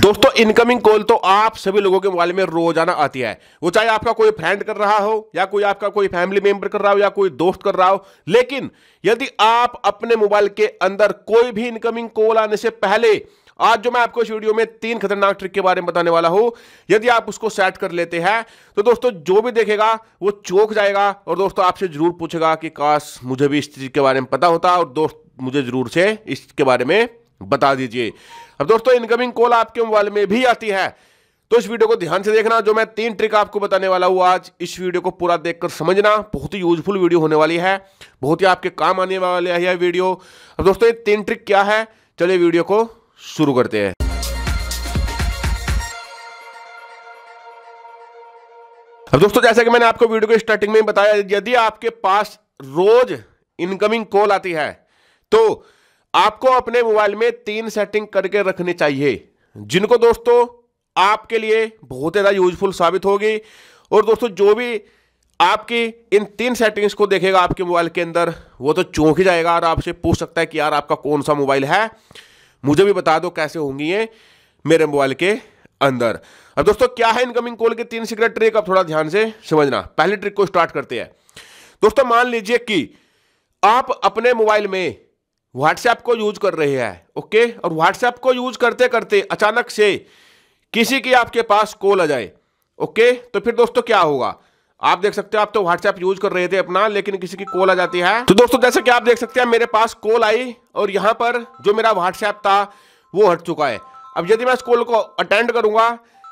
दोस्तों incoming call तो आप सभी लोगों के मोबाइल में रोजाना आती है वो चाहे आपका कोई फ्रेंड कर रहा हो या कोई आपका कोई फैमिली मेंबर कर रहा हो या कोई दोस्त कर रहा हो लेकिन यदि आप अपने मोबाइल के अंदर कोई भी इनकमिंग कॉल आने से पहले आज जो मैं आपको इस वीडियो में तीन खतरनाक ट्रिक के बारे में बताने वाला हूं यदि आप उसको सेट कर लेते हैं तो दोस्तों जो भी देखेगा वो चौक जाएगा और दोस्तों आपसे जरूर पूछेगा कि काश मुझे भी इस चीज के बारे में पता होता और दोस्त मुझे जरूर से इसके बारे में बता दीजिए अब दोस्तों इनकमिंग कॉल आपके मोबाइल में भी आती है तो इस वीडियो को ध्यान से देखना जो मैं तीन ट्रिक आपको बताने वाला हूं आज इस वीडियो को पूरा देखकर समझना बहुत ही यूजफुल वीडियो होने वाली है बहुत ही आपके काम आने वाली है यह वीडियो अब दोस्तों ये तीन ट्रिक क्या है चलिए वीडियो को शुरू करते हैं अब दोस्तों जैसा कि मैंने आपको वीडियो के स्टार्टिंग में बताया यदि आपके पास रोज इनकमिंग कॉल आती है तो आपको अपने मोबाइल में तीन सेटिंग करके रखनी चाहिए जिनको दोस्तों आपके लिए बहुत ज़्यादा यूजफुल साबित होगी और दोस्तों जो भी आपकी इन तीन सेटिंग्स को देखेगा आपके मोबाइल के अंदर वो तो चौंक ही जाएगा और आपसे पूछ सकता है कि यार आपका कौन सा मोबाइल है मुझे भी बता दो कैसे होंगी ये मेरे मोबाइल के अंदर अब दोस्तों क्या है इनकमिंग कॉल की तीन सीक्रेट ट्रिक अब थोड़ा ध्यान से समझना पहले ट्रिक को स्टार्ट करते हैं दोस्तों मान लीजिए कि आप अपने मोबाइल में व्हाट्सएप को यूज कर रहे हैं ओके और व्हाट्सएप को यूज करते करते अचानक से किसी की आपके पास कॉल आ जाए ओके तो फिर दोस्तों क्या होगा आप देख सकते हो आप तो व्हाट्सएप यूज कर रहे थे अपना लेकिन किसी की कॉल आ जाती है तो दोस्तों जैसे कि आप देख सकते हैं मेरे पास कॉल आई और यहाँ पर जो मेरा व्हाट्सएप था वो हट चुका है अब यदि मैं इस कॉल को अटेंड करूंगा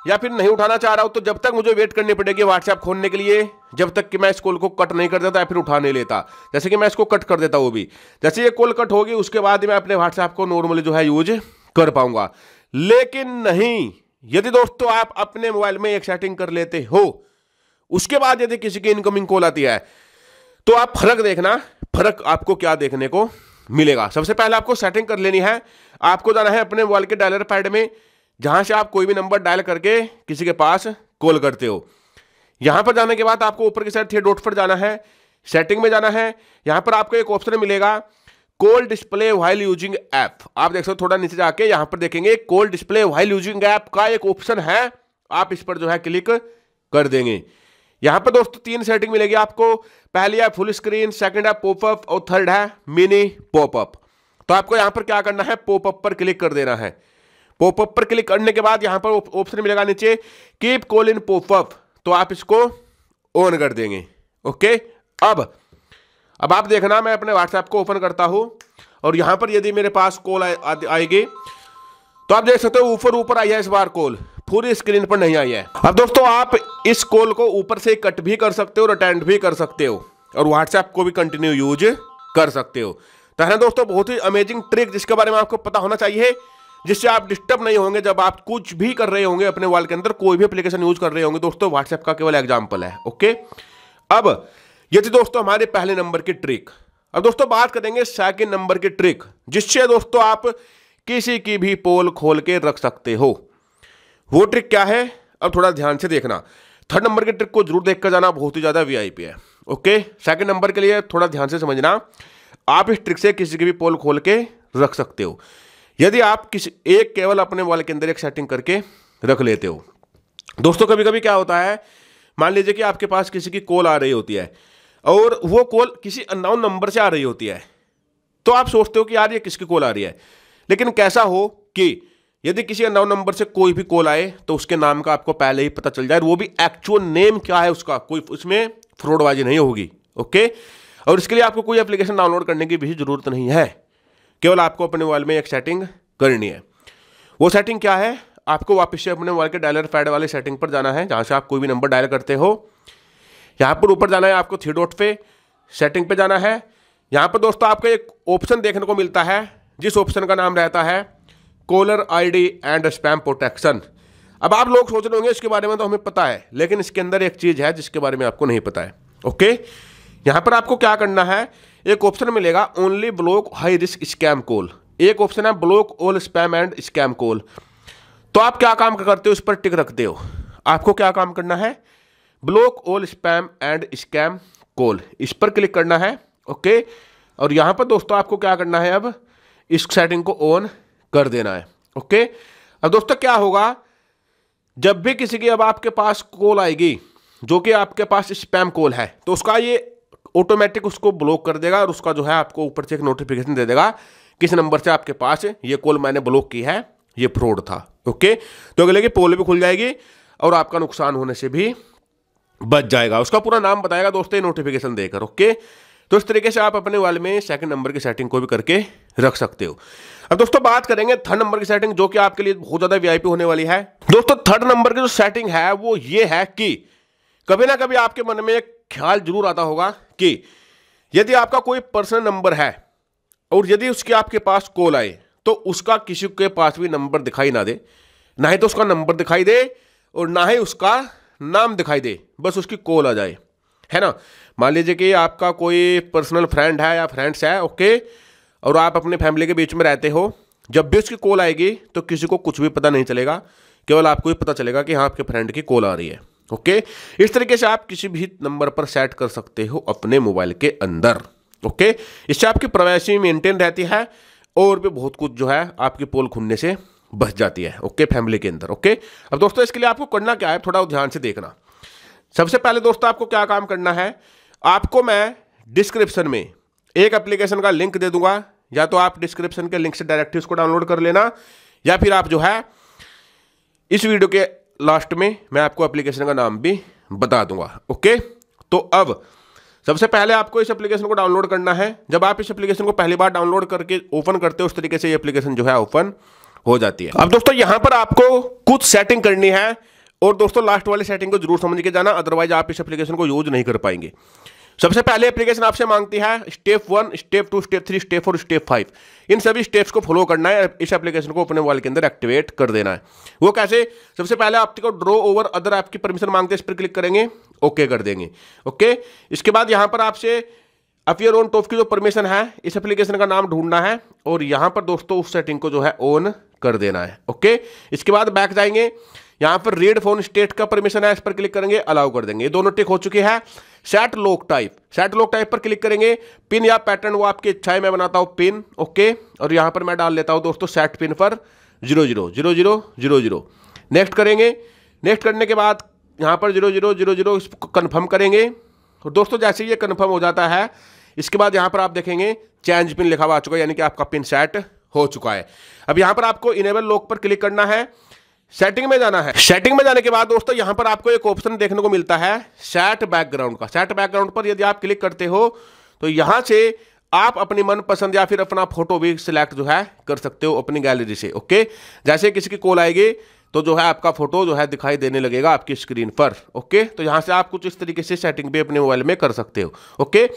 या फिर नहीं उठाना चाह रहा हूँ तो जब तक मुझे वेट करनी पड़ेगी व्हाट्सएप खोलने के लिए जब तक कि मैं इस कॉल को कट नहीं कर देता या फिर उठा नहीं लेता जैसे कि मैं इसको कट कर देता वो भी जैसे ये कॉल कट होगी उसके बाद मैं अपने व्हाट्सएप को नॉर्मली जो है यूज कर पाऊंगा लेकिन नहीं यदि दोस्तों आप अपने मोबाइल में एक सेटिंग कर लेते हो उसके बाद यदि किसी की इनकमिंग कॉल आती है तो आप फर्क देखना फर्क आपको क्या देखने को मिलेगा सबसे पहले आपको सेटिंग कर लेनी है आपको जाना है अपने मोबाइल के डायलर पैड में जहां से आप कोई भी नंबर डायल करके किसी के पास कॉल करते हो यहां पर जाने के बाद आपको ऊपर की साइड थे डोट पर जाना है सेटिंग में जाना है यहां पर आपको एक ऑप्शन मिलेगा call display while using app आप देख सकते हो थोड़ा नीचे जाके यहां पर देखेंगे call display while using app का एक ऑप्शन है आप इस पर जो है क्लिक कर देंगे यहां पर दोस्तों तीन सेटिंग मिलेगी आपको पहली है फुल स्क्रीन सेकंड है पॉपअप और थर्ड है मिनी पॉपअप तो आपको यहां पर क्या करना है पॉपअप पर क्लिक कर देना है पॉपअप पर क्लिक करने के बाद यहां पर ऑप्शन मिलेगा नीचे कीप कॉल इन पॉपअप तो आप इसको ऑन कर देंगे ओके अब अब आप देखना मैं अपने व्हाट्सएप को ओपन करता हूँ और यहाँ पर यदि मेरे पास कॉल आएगी तो आप देख सकते हो ऊपर ऊपर आई है इस बार कॉल पूरी स्क्रीन पर नहीं आई है अब दोस्तों आप इस कॉल को ऊपर से कट भी कर सकते हो और अटेंड भी कर सकते हो और व्हाट्सएप को भी कंटिन्यू यूज कर सकते हो तो है दोस्तों बहुत ही अमेजिंग ट्रिक जिसके बारे में आपको पता होना चाहिए जिससे आप डिस्टर्ब नहीं होंगे जब आप कुछ भी कर रहे होंगे अपने वॉल के अंदर कोई भी एप्लीकेशन यूज कर रहे होंगे दोस्तों व्हाट्सएप का केवल एग्जाम्पल है ओके अब ये थी दोस्तों हमारे पहले नंबर की ट्रिक अब दोस्तों बात करेंगे सेकेंड नंबर की ट्रिक जिससे दोस्तों आप किसी की भी पोल खोल के रख सकते हो वो ट्रिक क्या है अब थोड़ा ध्यान से देखना थर्ड नंबर की ट्रिक को जरूर देख कर जाना बहुत ही ज़्यादा वीआईपी है ओके सेकंड नंबर के लिए थोड़ा ध्यान से समझना आप इस ट्रिक से किसी की भी पोल खोल के रख सकते हो यदि आप किसी एक केवल अपने मोबाइल के अंदर एक सेटिंग करके रख लेते हो दोस्तों कभी कभी क्या होता है मान लीजिए कि आपके पास किसी की कॉल आ रही होती है और वो कॉल किसी अननाउन नंबर से आ रही होती है तो आप सोचते हो कि यार ये किसकी कॉल आ रही है लेकिन कैसा हो कि यदि किसी अननाउन नंबर से कोई भी कॉल आए तो उसके नाम का आपको पहले ही पता चल जाए वो भी एक्चुअल नेम क्या है उसका कोई उसमें फ्रॉडबाजी नहीं होगी ओके और इसके लिए आपको कोई एप्लीकेशन डाउनलोड करने की भी जरूरत नहीं है केवल आपको अपने मोबाइल में एक सेटिंग करनी है वो सेटिंग क्या है आपको वापस से अपने मोबाइल के डायलर पैड वाले सेटिंग पर जाना है जहाँ से आप कोई भी नंबर डायल करते हो यहाँ पर ऊपर जाना है आपको थ्री डॉट पे सेटिंग पे जाना है यहाँ पर दोस्तों आपको एक ऑप्शन देखने को मिलता है जिस ऑप्शन का नाम रहता है caller ID and spam protection अब आप लोग सोच रहे होंगे इसके बारे में तो हमें पता है लेकिन इसके अंदर एक चीज़ है जिसके बारे में आपको नहीं पता है ओके यहाँ पर आपको क्या करना है एक ऑप्शन मिलेगा only block high risk scam call एक ऑप्शन है block all spam and scam call तो आप क्या काम करते हो उस पर टिक रखते हो आपको क्या काम करना है block all spam and scam call इस पर क्लिक करना है ओके और यहां पर दोस्तों आपको क्या करना है अब इस सेटिंग को ऑन कर देना है ओके अब दोस्तों क्या होगा जब भी किसी की अब आपके पास कॉल आएगी जो कि आपके पास स्पैम कॉल है तो उसका ये ऑटोमेटिक उसको ब्लॉक कर देगा और उसका जो है आपको ऊपर से एक नोटिफिकेशन दे देगा किस नंबर से आपके पास ये कॉल मैंने ब्लॉक की है ये फ्रॉड था ओके तो अगले की पोल भी खुल जाएगी और आपका नुकसान होने से भी बच जाएगा उसका पूरा नाम बताएगा दोस्तों ये नोटिफिकेशन देकर ओके तो इस तरीके से आप अपने वाल में सेकंड नंबर की सेटिंग को भी करके रख सकते हो अब दोस्तों बात करेंगे थर्ड नंबर की सेटिंग जो कि आपके लिए बहुत ज्यादा वीआईपी होने वाली है दोस्तों थर्ड नंबर की जो सेटिंग है वो ये है कि कभी ना कभी आपके मन में एक ख्याल जरूर आता होगा कि यदि आपका कोई पर्सनल नंबर है और यदि उसके आपके पास कॉल आए तो उसका किसी के पास भी नंबर दिखाई ना दे ना ही तो उसका नंबर दिखाई दे और ना ही उसका नाम दिखाई दे बस उसकी कॉल आ जाए है ना मान लीजिए कि आपका कोई पर्सनल फ्रेंड है या फ्रेंड्स है ओके और आप अपने फैमिली के बीच में रहते हो जब भी उसकी कॉल आएगी तो किसी को कुछ भी पता नहीं चलेगा केवल आपको ही पता चलेगा कि हाँ आपके फ्रेंड की कॉल आ रही है ओके okay? इस तरीके से आप किसी भी नंबर पर सेट कर सकते हो अपने मोबाइल के अंदर ओके okay? इससे आपकी प्रवासी मेंटेन रहती है और भी बहुत कुछ जो है आपकी पोल खुलने से बच जाती है ओके okay? फैमिली के अंदर ओके अब दोस्तों इसके लिए आपको करना क्या है थोड़ा ध्यान से देखना सबसे पहले दोस्तों आपको क्या काम करना है आपको मैं डिस्क्रिप्शन में एक एप्लीकेशन का लिंक दे दूंगा या तो आप डिस्क्रिप्शन के लिंक से डायरेक्ट इसको डाउनलोड कर लेना या फिर आप जो है इस वीडियो के लास्ट में मैं आपको एप्लीकेशन का नाम भी बता दूंगा ओके तो अब सबसे पहले आपको इस एप्लीकेशन को डाउनलोड करना है जब आप इस एप्लीकेशन को पहली बार डाउनलोड करके ओपन करते हो उस तरीके से ये एप्लीकेशन जो है ओपन हो जाती है अब दोस्तों यहां पर आपको कुछ सेटिंग करनी है और दोस्तों लास्ट वाली सेटिंग को जरूर समझ के जाना अदरवाइज आप इस एप्लीकेशन को यूज नहीं कर पाएंगे सबसे पहले एप्लीकेशन आपसे मांगती है step one step two step three step four step five इन सभी स्टेप्स को फॉलो करना है इस एप्लीकेशन को अपने मोबाइल के अंदर एक्टिवेट कर देना है वो कैसे सबसे पहले आपको ड्रो ओवर अदर ऐप की परमिशन मांगते हैं इस पर क्लिक करेंगे ओके कर देंगे ओके इसके बाद यहाँ पर आपसे अपियर ओन टॉप की जो परमिशन है इस एप्लीकेशन का नाम ढूंढना है और यहाँ पर दोस्तों उस सेटिंग को जो है ऑन कर देना है ओके इसके बाद बैक जाएंगे यहां पर रेड फोन स्टेट का परमिशन है इस पर क्लिक करेंगे अलाउ कर देंगे ये दोनों टिक हो चुके हैं set lock type set lock type पर क्लिक करेंगे पिन या पैटर्न वो आपकी इच्छा है मैं बनाता हूं पिन ओके और यहां पर मैं डाल लेता हूं दोस्तों सेट पिन पर zero zero zero zero zero zero next करेंगे नेक्स्ट करने के बाद यहाँ पर जीरो जीरो जीरो जीरो इसको कन्फर्म करेंगे और दोस्तों जैसे ही ये कन्फर्म हो जाता है इसके बाद यहां पर आप देखेंगे चेंज पिन लिखा हुआ आ चुका है यानी कि आपका पिन सेट हो चुका है अब यहाँ पर आपको इनेबल लॉक पर क्लिक करना है सेटिंग में जाना है सेटिंग में जाने के बाद दोस्तों यहां पर आपको एक ऑप्शन देखने को मिलता है सेट बैकग्राउंड का सेट बैकग्राउंड पर यदि आप क्लिक करते हो तो यहां से आप अपनी मनपसंद या फिर अपना फोटो भी सिलेक्ट जो है कर सकते हो अपनी गैलरी से ओके जैसे किसी की कॉल आएगी तो जो है आपका फोटो जो है दिखाई देने लगेगा आपकी स्क्रीन पर ओके तो यहां से आप कुछ इस तरीके से सेटिंग भी अपने मोबाइल में कर सकते हो ओके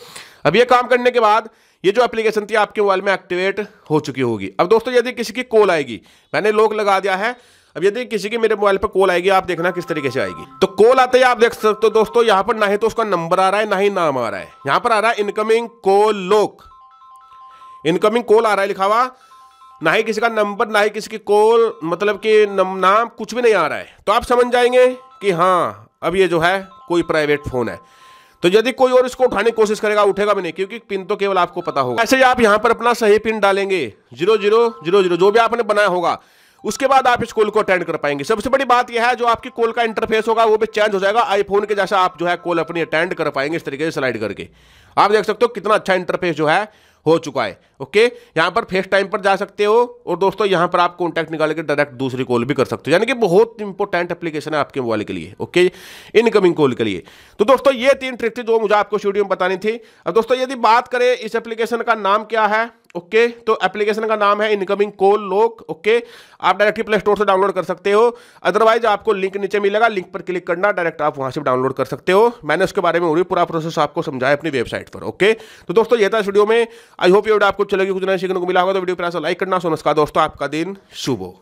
अब ये काम करने के बाद ये जो एप्लीकेशन थी आपके मोबाइल में एक्टिवेट हो चुकी होगी अब दोस्तों यदि किसी की कॉल आएगी मैंने लोक लगा दिया है अब यदि किसी की मेरे मोबाइल पर कॉल आएगी आप देखना किस तरीके से आएगी तो कॉल आते ही आप देख सकते हो तो दोस्तों यहां पर ना ही तो उसका नंबर आ रहा है ना ही नाम आ रहा है यहां पर आ रहा है incoming call lock incoming call आ रहा है लिखा हुआ ना ही किसी का नंबर ना ही किसी की कॉल मतलब कि नाम कुछ भी नहीं आ रहा है तो आप समझ जाएंगे कि हाँ अब ये जो है कोई प्राइवेट फ़ोन है तो यदि कोई और इसको उठाने की कोशिश करेगा उठेगा भी नहीं क्योंकि पिन तो केवल आपको पता होगा ऐसे ही आप यहां पर अपना सही पिन डालेंगे जीरो जीरो जीरो जीरो जो भी आपने बनाया होगा उसके बाद आप इस कॉल को अटेंड कर पाएंगे सबसे बड़ी बात यह है जो आपकी कॉल का इंटरफेस होगा वो भी चेंज हो जाएगा आईफोन के जैसा आप जो है कॉल अपनी अटेंड कर पाएंगे इस तरीके से स्लाइड करके आप देख सकते हो कितना अच्छा इंटरफेस जो है हो चुका है ओके यहाँ पर फेस टाइम पर जा सकते हो और दोस्तों यहाँ पर आप कॉन्टैक्ट निकाल के डायरेक्ट दूसरी कॉल भी कर सकते हो यानी कि बहुत इंपॉर्टेंट एप्लीकेशन है आपके मोबाइल के लिए ओके इनकमिंग कॉल के लिए तो दोस्तों ये तीन ट्रिक थी जो मुझे आपको स्टूडियो में बतानी थी अब दोस्तों यदि बात करें इस एप्लीकेशन का नाम क्या है ओके तो एप्लीकेशन का नाम है इनकमिंग कोल लोक ओके आप डायरेक्टली प्ले स्टोर से डाउनलोड कर सकते हो अदरवाइज आपको लिंक नीचे मिलेगा लिंक पर क्लिक करना डायरेक्ट आप वहां से डाउनलोड कर सकते हो मैंने उसके बारे में और भी पूरा प्रोसेस आपको समझाया अपनी वेबसाइट पर ओके तो दोस्तों ये था इस वीडियो में आई होप ये वीडियो आपको चलेगी कुछ नया सीखने को मिला होगा तो वीडियो पर ऐसा लाइक करना सो नमस्कार दोस्तों आपका दिन शुभ